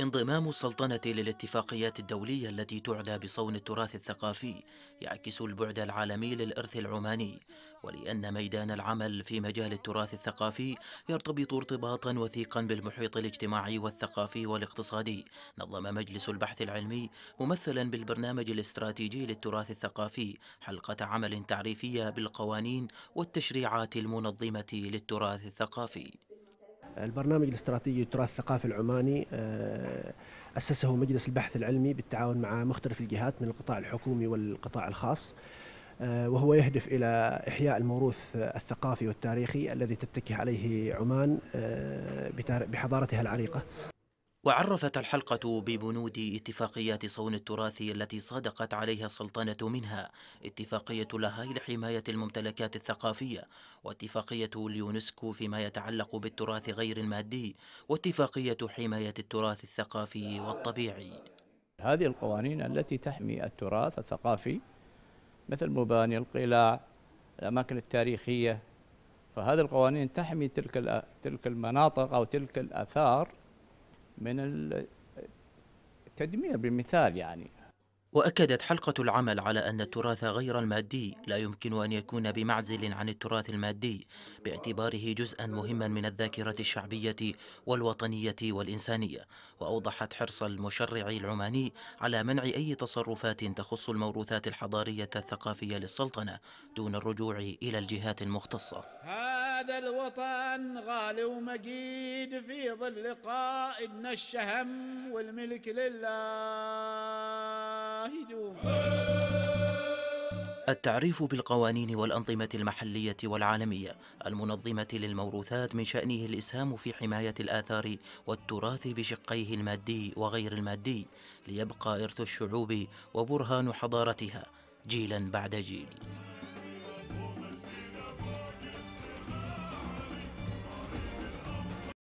انضمام السلطنة للاتفاقيات الدولية التي تعدى بصون التراث الثقافي يعكس البعد العالمي للإرث العماني ولأن ميدان العمل في مجال التراث الثقافي يرتبط ارتباطا وثيقا بالمحيط الاجتماعي والثقافي والاقتصادي نظم مجلس البحث العلمي ممثلا بالبرنامج الاستراتيجي للتراث الثقافي حلقة عمل تعريفية بالقوانين والتشريعات المنظمة للتراث الثقافي البرنامج الاستراتيجي للتراث الثقافي العماني آه، أسسه مجلس البحث العلمي بالتعاون مع مختلف الجهات من القطاع الحكومي والقطاع الخاص آه، وهو يهدف إلى إحياء الموروث الثقافي والتاريخي الذي تتكه عليه عمان آه، بحضارتها العريقة وعرفت الحلقة ببنود اتفاقيات صون التراث التي صادقت عليها السلطنة منها اتفاقية لاهاي لحماية الممتلكات الثقافية واتفاقية اليونسكو فيما يتعلق بالتراث غير المادي واتفاقية حماية التراث الثقافي والطبيعي هذه القوانين التي تحمي التراث الثقافي مثل مباني القلاع الأماكن التاريخية فهذه القوانين تحمي تلك تلك المناطق أو تلك الآثار من التدمير بالمثال يعني وأكدت حلقة العمل على أن التراث غير المادي لا يمكن أن يكون بمعزل عن التراث المادي باعتباره جزءا مهما من الذاكرة الشعبية والوطنية والإنسانية وأوضحت حرص المشرع العماني على منع أي تصرفات تخص الموروثات الحضارية الثقافية للسلطنة دون الرجوع إلى الجهات المختصة هذا الوطن غالي ومجيد في ظل قائدنا الشهم والملك لله يدوم التعريف بالقوانين والأنظمة المحلية والعالمية المنظمة للموروثات من شأنه الإسهام في حماية الآثار والتراث بشقيه المادي وغير المادي ليبقى إرث الشعوب وبرهان حضارتها جيلا بعد جيل